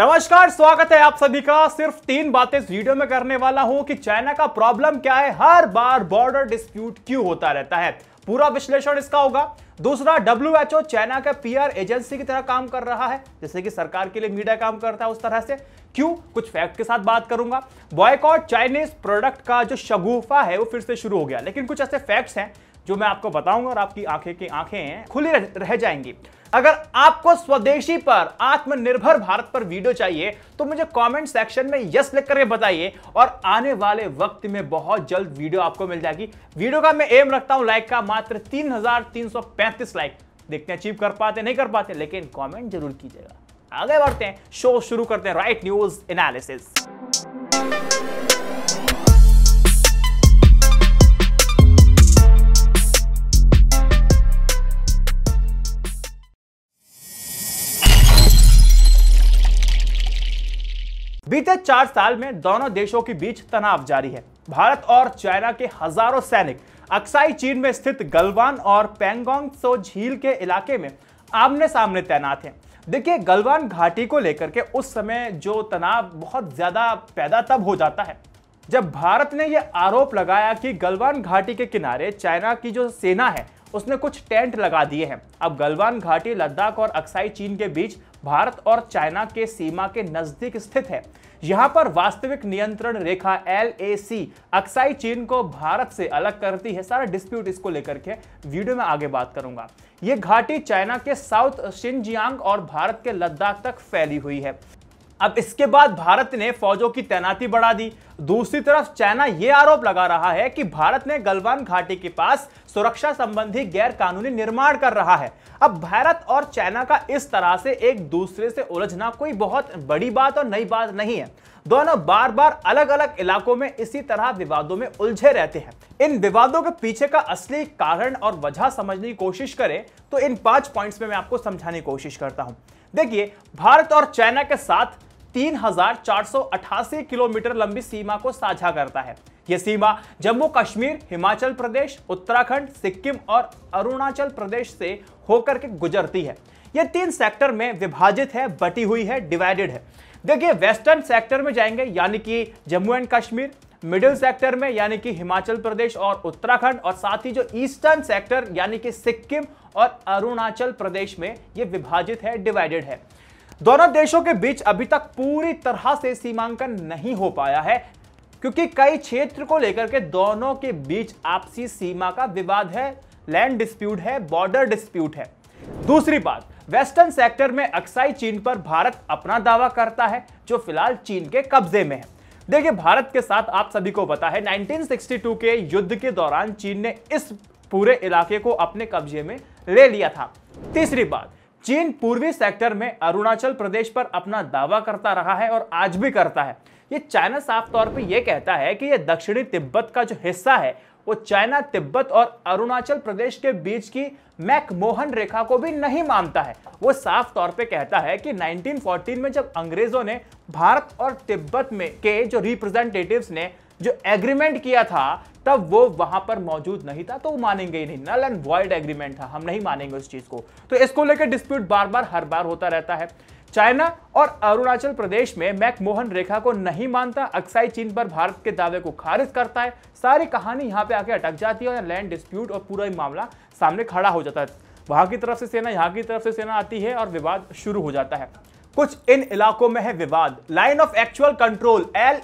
नमस्कार स्वागत है आप सभी का सिर्फ तीन बातें इस वीडियो में करने वाला हूं कि चाइना का प्रॉब्लम क्या है हर बार बॉर्डर डिस्प्यूट क्यों होता रहता है पूरा विश्लेषण इसका होगा दूसरा डब्ल्यू एच चाइना का पीआर एजेंसी की तरह काम कर रहा है जैसे कि सरकार के लिए मीडिया काम करता है उस तरह से क्यों कुछ फैक्ट के साथ बात करूंगा बॉयकॉट चाइनीज प्रोडक्ट का जो शगुफा है वो फिर से शुरू हो गया लेकिन कुछ ऐसे फैक्ट्स हैं जो मैं आपको बताऊंगा और आपकी आंखें की आंखें खुली रह, जाएंगी अगर आपको स्वदेशी पर आत्मनिर्भर भारत पर वीडियो चाहिए तो मुझे कमेंट सेक्शन में यस लिख करके बताइए और आने वाले वक्त में बहुत जल्द वीडियो आपको मिल जाएगी वीडियो का मैं एम रखता हूं लाइक का मात्र 3,335 लाइक देखते हैं अचीव कर पाते नहीं कर पाते लेकिन कमेंट जरूर कीजिएगा आगे बढ़ते हैं शो शुरू करते हैं राइट न्यूज एनालिसिस बीते चार साल में दोनों देशों के बीच तनाव जारी है भारत और चाइना के हजारों सैनिक अक्साई चीन में स्थित गलवान और पेंगोंग सो झील के इलाके में आमने सामने तैनात हैं देखिए गलवान घाटी को लेकर के उस समय जो तनाव बहुत ज्यादा पैदा तब हो जाता है जब भारत ने यह आरोप लगाया कि गलवान घाटी के किनारे चाइना की जो सेना है उसने कुछ टेंट लगा दिए हैं अब गलवान घाटी लद्दाख और अक्साई चीन के बीच भारत और चाइना के सीमा के नजदीक स्थित है यहां पर वास्तविक नियंत्रण रेखा एल अक्साई चीन को भारत से अलग करती है सारा डिस्प्यूट इसको लेकर के वीडियो में आगे बात करूंगा ये घाटी चाइना के साउथ शिनजियांग और भारत के लद्दाख तक फैली हुई है अब इसके बाद भारत ने फौजों की तैनाती बढ़ा दी दूसरी तरफ चाइना यह आरोप लगा रहा है कि भारत ने गलवान घाटी के पास सुरक्षा संबंधी गैर कानूनी निर्माण कर रहा है अब भारत और चाइना का इस तरह से एक दूसरे से उलझना कोई बहुत बड़ी बात और नई बात नहीं है दोनों बार बार अलग अलग इलाकों में इसी तरह विवादों में उलझे रहते हैं इन विवादों के पीछे का असली कारण और वजह समझने की कोशिश करें तो इन पांच पॉइंट्स में मैं आपको समझाने की कोशिश करता हूं देखिए भारत और चाइना के साथ तीन किलोमीटर लंबी सीमा को साझा करता है यह सीमा जम्मू कश्मीर हिमाचल प्रदेश उत्तराखंड सिक्किम और अरुणाचल प्रदेश से होकर के गुजरती है ये तीन सेक्टर में विभाजित है बटी हुई है डिवाइडेड है देखिए वेस्टर्न सेक्टर में जाएंगे यानी कि Jammu and Kashmir middle sector में यानी कि हिमाचल प्रदेश और उत्तराखंड और साथ ही जो ईस्टर्न सेक्टर यानी कि सिक्किम और अरुणाचल प्रदेश में ये विभाजित है डिवाइडेड है दोनों देशों के बीच अभी तक पूरी तरह से सीमांकन नहीं हो पाया है क्योंकि कई क्षेत्र को लेकर के दोनों के बीच आपसी सीमा का विवाद है लैंड डिस्प्यूट है बॉर्डर डिस्प्यूट है दूसरी बात वेस्टर्न सेक्टर में अक्साई चीन पर भारत अपना दावा करता है जो फिलहाल चीन के कब्जे में है देखिए भारत के साथ आप सभी को पता है 1962 के युद्ध के दौरान चीन ने इस पूरे इलाके को अपने कब्जे में ले लिया था तीसरी बात चीन पूर्वी सेक्टर में अरुणाचल प्रदेश पर अपना दावा करता रहा है और आज भी करता है ये चाइना साफ तौर पे ये कहता है कि ये दक्षिणी तिब्बत का जो हिस्सा है वो चाइना तिब्बत और अरुणाचल प्रदेश के बीच की मैकमोहन रेखा को भी नहीं मानता है वो साफ तौर पे कहता है कि 1914 में जब अंग्रेजों ने भारत और तिब्बत में के जो रिप्रेजेंटेटिव्स ने जो एग्रीमेंट किया था तब वो वहां पर मौजूद नहीं था तो वो मानेंगे ही नहीं नल एंड वॉइड एग्रीमेंट था हम नहीं मानेंगे उस चीज को तो इसको लेकर डिस्प्यूट बार बार हर बार होता रहता है चाइना और अरुणाचल प्रदेश में मैकमोहन रेखा को नहीं मानता अक्साई चीन पर भारत के दावे को खारिज करता है सारी कहानी यहाँ पे आके अटक जाती है और लैंड डिस्प्यूट और पूरा मामला सामने खड़ा हो जाता है वहां की तरफ से सेना यहाँ की तरफ से सेना आती है और विवाद शुरू हो जाता है कुछ इन इलाकों में है विवाद line of actual control L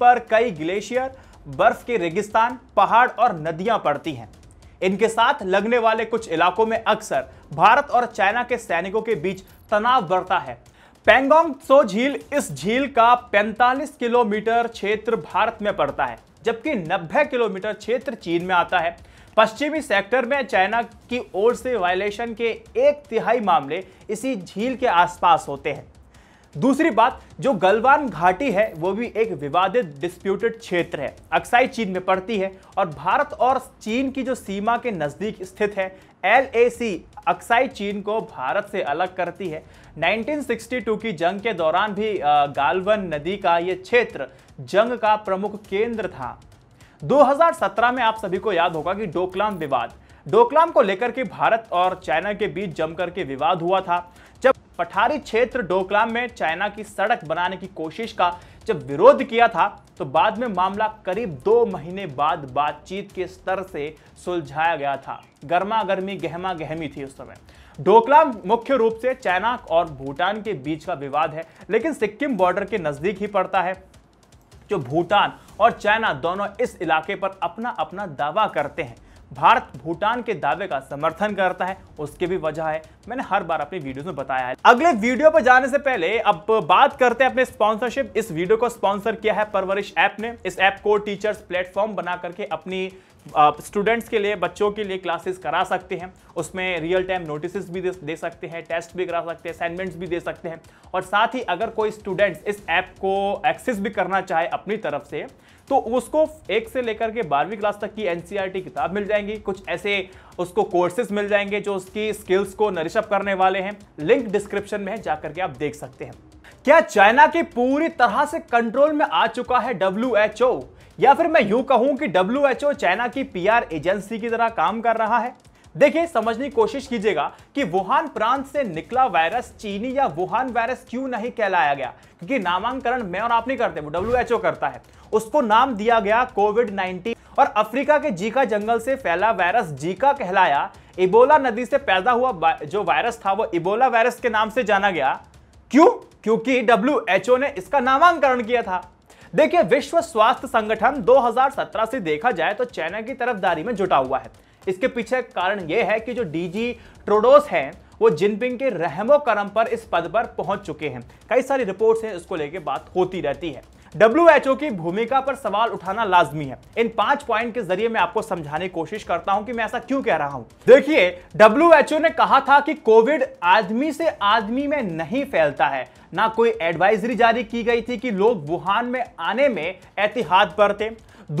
पर कई ग्लेशियर बर्फ के रेगिस्तान पहाड़ और नदियां पड़ती हैं इनके साथ लगने वाले कुछ इलाकों में अक्सर भारत और चाइना के सैनिकों के बीच तनाव बढ़ता है पेंगोंग सो झील इस झील का 45 किलोमीटर क्षेत्र भारत में पड़ता है जबकि 90 किलोमीटर क्षेत्र चीन में आता है पश्चिमी सेक्टर में चाइना की ओर से वायलेशन के एक तिहाई मामले इसी झील के आसपास होते हैं दूसरी बात जो गलवान घाटी है वो भी एक विवादित डिस्प्यूटेड क्षेत्र है अक्साई चीन में पड़ती है और भारत और चीन की जो सीमा के नज़दीक स्थित है एल अक्साई चीन को भारत से अलग करती है 1962 की जंग के दौरान भी गालवन नदी का ये क्षेत्र जंग का प्रमुख केंद्र था 2017 में आप सभी को याद होगा कि डोकलाम विवाद डोकलाम को लेकर के भारत और चाइना के बीच जमकर के विवाद हुआ था जब पठारी क्षेत्र डोकलाम में चाइना की सड़क बनाने की कोशिश का जब विरोध किया था तो बाद में मामला करीब दो महीने बाद बातचीत के स्तर से सुलझाया गया था गर्मा गर्मी गहमा गहमी थी उस समय डोकलाम मुख्य रूप से चाइना और भूटान के बीच का विवाद है लेकिन सिक्किम बॉर्डर के नजदीक ही पड़ता है जो भूटान और चाइना दोनों इस इलाके पर अपना अपना दावा करते हैं भारत भूटान के दावे का समर्थन करता है उसके भी वजह है मैंने हर बार अपने वीडियोस में बताया है अगले वीडियो पर जाने से पहले अब बात करते हैं अपने स्पॉन्सरशिप इस वीडियो को स्पॉन्सर किया है परवरिश ऐप ने इस ऐप को टीचर्स प्लेटफॉर्म बना करके अपनी स्टूडेंट्स के लिए बच्चों के लिए क्लासेस करा सकते हैं उसमें रियल टाइम नोटिस भी दे सकते हैं टेस्ट भी करा सकते हैं असाइनमेंट्स भी दे सकते हैं और साथ ही अगर कोई स्टूडेंट्स इस ऐप को एक्सेस भी करना चाहे अपनी तरफ से तो उसको एक से लेकर के बारहवीं क्लास तक की एन e किताब मिल जाएंगी कुछ ऐसे उसको कोर्सेज मिल जाएंगे जो उसकी स्किल्स को नरिशअप करने वाले हैं लिंक डिस्क्रिप्शन में है जा करके आप देख सकते हैं क्या चाइना के पूरी तरह से कंट्रोल में आ चुका है डब्ल्यू या फिर मैं यूं कहूं कि डब्ल्यू चाइना की पीआर एजेंसी की तरह काम कर रहा है देखिए समझने की कोशिश कीजिएगा कि वुहान प्रांत से निकला वायरस चीनी या वुहान वायरस क्यों नहीं कहलाया गया क्योंकि नामांकन मैं और आप नहीं करते वो डब्ल्यू करता है उसको नाम दिया गया कोविड नाइनटीन और अफ्रीका के जीका जंगल से फैला वायरस जीका कहलाया इबोला नदी से पैदा हुआ जो वायरस था वो इबोला वायरस के नाम से जाना गया क्यों क्योंकि डब्ल्यू ने इसका नामांकन किया था देखिए विश्व स्वास्थ्य संगठन 2017 से देखा जाए तो चाइना की तरफदारी में जुटा हुआ है इसके पीछे कारण यह है कि जो डीजी ट्रोडोस हैं वो जिनपिंग के रहमो करम पर इस पद पर पहुंच चुके हैं कई सारी रिपोर्ट्स हैं इसको लेके बात होती रहती है डब्ल्यूएचओ की भूमिका पर सवाल उठाना लाजमी है इन पांच पॉइंट के जरिए मैं आपको समझाने की कोशिश करता हूं कि मैं ऐसा क्यों कह रहा हूं देखिए डब्ल्यूएचओ ने कहा था कि कोविड आदमी से आदमी में नहीं फैलता है ना कोई एडवाइजरी जारी की गई थी कि लोग वुहान में आने में एहतियात बरते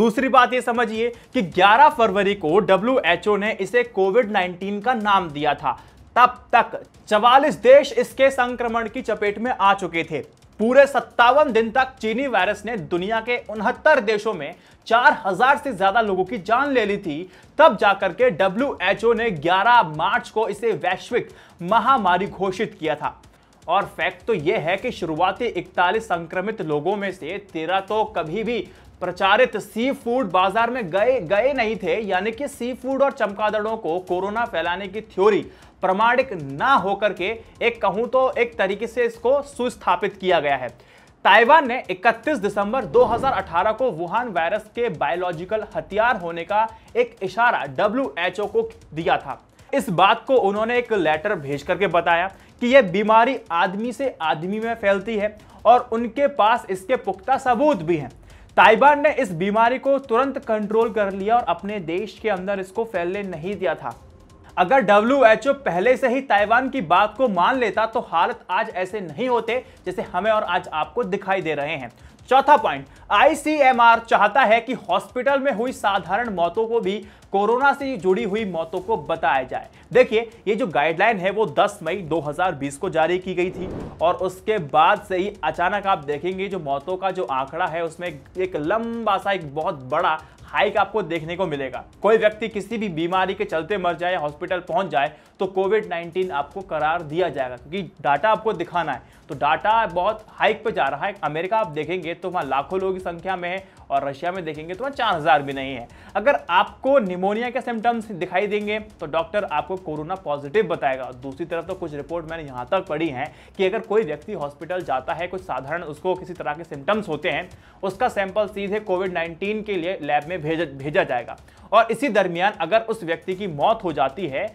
दूसरी बात यह समझिए कि 11 फरवरी को डब्ल्यू ने इसे कोविड 19 का नाम दिया था तब तक 44 देश इसके संक्रमण की चपेट में आ चुके थे पूरे सत्तावन दिन तक चीनी वायरस ने दुनिया के उनहत्तर देशों में 4000 से ज्यादा लोगों की जान ले ली थी तब जाकर के डब्ल्यू ने 11 मार्च को इसे वैश्विक महामारी घोषित किया था और फैक्ट तो यह है कि शुरुआती 41 संक्रमित लोगों में से तेरह तो कभी भी प्रचारित सी फूड बाजार में गए गए नहीं थे यानी कि सी फूड और चमकादड़ों को कोरोना फैलाने की थ्योरी प्रमाणिक ना होकर के एक कहूं तो एक तरीके से इसको सुस्थापित किया गया है ताइवान ने 31 दिसंबर 2018 को वुहान वायरस के बायोलॉजिकल हथियार होने का एक इशारा डब्ल्यू को दिया था इस बात को उन्होंने एक लेटर भेज करके बताया कि यह बीमारी आदमी से आदमी में फैलती है और उनके पास इसके पुख्ता सबूत भी हैं ताइवान ने इस बीमारी को तुरंत कंट्रोल कर लिया और अपने देश के अंदर इसको फैलने नहीं दिया था अगर डब्ल्यू पहले से ही ताइवान की बात को मान लेता तो हालत आज ऐसे नहीं होते जैसे हमें और आज आपको दिखाई दे रहे हैं चौथा पॉइंट आईसीएमआर चाहता है कि हॉस्पिटल में हुई साधारण मौतों को भी कोरोना से जुड़ी हुई मौतों को बताया जाए देखिए ये जो गाइडलाइन है वो 10 मई 2020 को जारी की गई थी और उसके बाद से ही अचानक आप देखेंगे जो मौतों का जो आंकड़ा है उसमें एक लंबा सा एक बहुत बड़ा हाइक आपको देखने को मिलेगा कोई व्यक्ति किसी भी बीमारी के चलते मर जाए हॉस्पिटल पहुंच जाए तो कोविड 19 आपको करार दिया जाएगा क्योंकि डाटा आपको दिखाना है तो डाटा बहुत हाइक पे जा रहा है अमेरिका आप देखेंगे तो वहाँ लाखों लोगों की संख्या में है और रशिया में देखेंगे तो वहाँ चार हज़ार भी नहीं है अगर आपको निमोनिया के सिम्टम्स दिखाई देंगे तो डॉक्टर आपको कोरोना पॉजिटिव बताएगा दूसरी तरफ तो कुछ रिपोर्ट मैंने यहाँ तक पढ़ी है कि अगर कोई व्यक्ति हॉस्पिटल जाता है कुछ साधारण उसको किसी तरह के सिम्टम्स होते हैं उसका सैंपल सीधे कोविड नाइन्टीन के लिए लैब में भेजा भेजा जाएगा और इसी दरमियान अगर उस व्यक्ति की मौत हो जाती है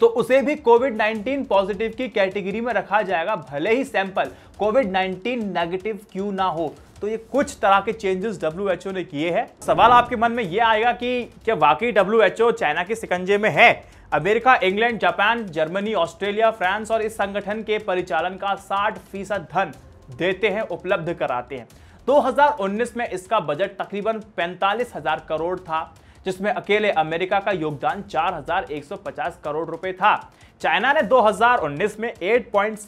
तो उसे भी कोविड 19 पॉजिटिव की कैटेगरी में रखा जाएगा भले ही सैंपल कोविड 19 नेगेटिव क्यों ना हो तो ये कुछ तरह के चेंजेस डब्ल्यू ने किए हैं सवाल आपके मन में ये आएगा कि क्या वाकई डब्ल्यू चाइना के सिकंजे में है America England Japan Germany Australia France और इस संगठन के परिचालन का 60 फीसद धन देते हैं उपलब्ध कराते हैं 2019 में इसका बजट तकरीबन पैंतालीस हजार करोड़ था जिसमें अकेले अमेरिका का योगदान 4,150 करोड़ रुपए था चाइना ने 2019 में 8.6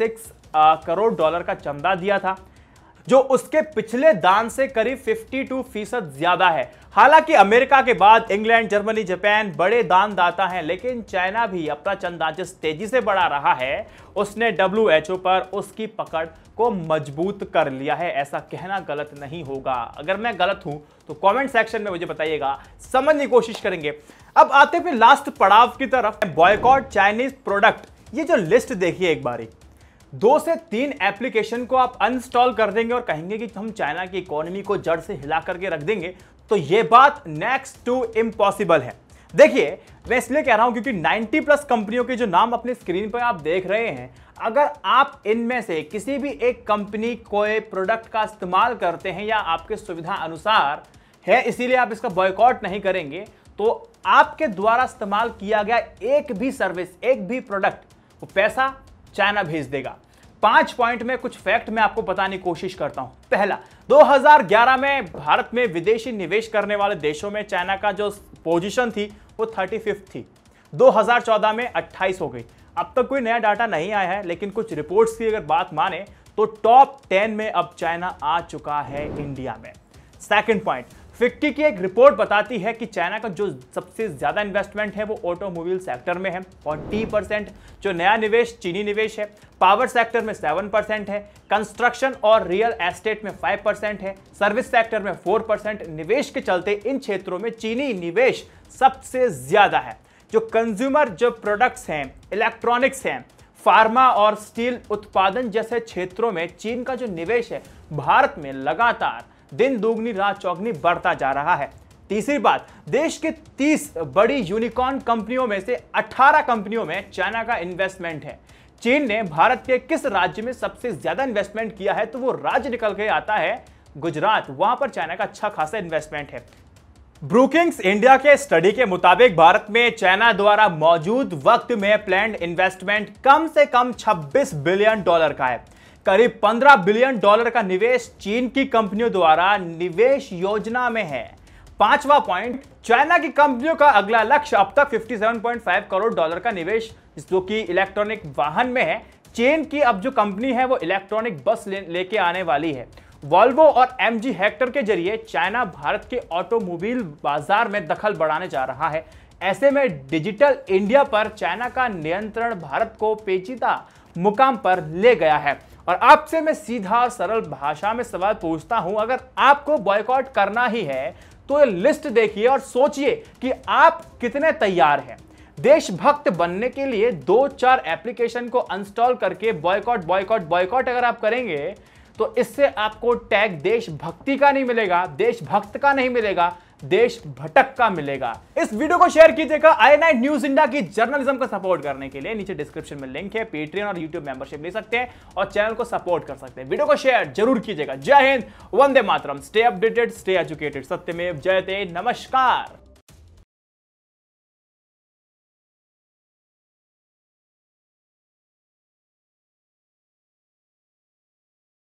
करोड़ डॉलर का चंदा दिया था जो उसके पिछले दान से करीब 52 फीसद ज्यादा है हालांकि अमेरिका के बाद इंग्लैंड जर्मनी जापान बड़े दान दाता हैं लेकिन चाइना भी अपना चंदा जिस तेजी से बढ़ा रहा है उसने डब्ल्यू पर उसकी पकड़ को मजबूत कर लिया है ऐसा कहना गलत नहीं होगा अगर मैं गलत हूं तो कमेंट सेक्शन में मुझे बताइएगा समझने की कोशिश करेंगे अब आते फिर लास्ट पड़ाव की तरफ बॉयकॉट चाइनीज प्रोडक्ट ये जो लिस्ट देखिए एक बारी दो से तीन एप्लीकेशन को आप अनस्टॉल कर देंगे और कहेंगे कि हम चाइना की इकोनॉमी को जड़ से हिला करके रख देंगे तो ये बात नेक्स्ट टू इम्पॉसिबल है देखिए मैं इसलिए कह रहा हूं क्योंकि 90 प्लस कंपनियों के जो नाम अपने स्क्रीन पर आप देख रहे हैं अगर आप इनमें से किसी भी एक कंपनी को प्रोडक्ट का इस्तेमाल करते हैं या आपके सुविधा अनुसार है इसीलिए आप इसका बॉयकॉट नहीं करेंगे तो आपके द्वारा इस्तेमाल किया गया एक भी सर्विस एक भी प्रोडक्ट वो पैसा चाइना भेज देगा पांच पॉइंट में कुछ फैक्ट मैं आपको बताने की कोशिश करता हूं पहला 2011 में भारत में विदेशी निवेश करने वाले देशों में चाइना का जो पोजीशन थी वो थर्टी थी 2014 में 28 हो गई अब तक कोई नया डाटा नहीं आया है लेकिन कुछ रिपोर्ट्स की अगर बात माने तो टॉप 10 में अब चाइना आ चुका है इंडिया में सेकेंड पॉइंट फिक्की की एक रिपोर्ट बताती है कि चाइना का जो सबसे ज़्यादा इन्वेस्टमेंट है वो ऑटोमोबाइल सेक्टर में है फोर्टी परसेंट जो नया निवेश चीनी निवेश है पावर सेक्टर में सेवन परसेंट है कंस्ट्रक्शन और रियल एस्टेट में फाइव परसेंट है सर्विस सेक्टर में फोर परसेंट निवेश के चलते इन क्षेत्रों में चीनी निवेश सबसे ज़्यादा है जो कंज्यूमर जो प्रोडक्ट्स हैं इलेक्ट्रॉनिक्स हैं फार्मा और स्टील उत्पादन जैसे क्षेत्रों में चीन का जो निवेश है भारत में लगातार दिन दोगुनी रात चौगनी बढ़ता जा रहा है तीसरी बात देश के 30 बड़ी यूनिकॉर्न कंपनियों में से 18 कंपनियों में चाइना का इन्वेस्टमेंट है चीन ने भारत के किस राज्य में सबसे ज्यादा इन्वेस्टमेंट किया है तो वो राज्य निकल के आता है गुजरात वहां पर चाइना का अच्छा खासा इन्वेस्टमेंट है ब्रूकिंग्स इंडिया के स्टडी के मुताबिक भारत में चाइना द्वारा मौजूद वक्त में प्लैंड इन्वेस्टमेंट कम से कम 26 बिलियन डॉलर का है करीब 15 बिलियन डॉलर का निवेश चीन की कंपनियों द्वारा निवेश योजना में है पांचवा पॉइंट चाइना की कंपनियों का अगला लक्ष्य अब तक 57.5 करोड़ डॉलर का निवेश जो कि इलेक्ट्रॉनिक वाहन में है चीन की अब जो कंपनी है वो इलेक्ट्रॉनिक बस ले, लेके आने वाली है वॉल्वो और एम जी हेक्टर के जरिए चाइना भारत के ऑटोमोबाइल बाजार में दखल बढ़ाने जा रहा है ऐसे में डिजिटल इंडिया पर चाइना का नियंत्रण भारत को पेचीदा मुकाम पर ले गया है और आपसे मैं सीधा और सरल भाषा में सवाल पूछता हूं अगर आपको बॉयकॉट करना ही है तो ये लिस्ट देखिए और सोचिए कि आप कितने तैयार हैं देशभक्त बनने के लिए दो चार एप्लीकेशन को अनस्टॉल करके बॉयकॉट बॉयकॉट बॉयकॉट अगर आप करेंगे तो इससे आपको टैग देशभक्ति का नहीं मिलेगा देशभक्त का नहीं मिलेगा देश भटक्का मिलेगा इस वीडियो को शेयर कीजिएगा आई नाइट न्यूज इंडिया की जर्नलिज्म का सपोर्ट करने के लिए नीचे डिस्क्रिप्शन में लिंक है पेट्रियन और यूट्यूब मेंबरशिप ले सकते हैं और चैनल को सपोर्ट कर सकते हैं वीडियो को शेयर जरूर कीजिएगा जय हिंद वंदे मातरम स्टे अपडेटेड स्टे एजुकेटेड सत्य में जयते नमस्कार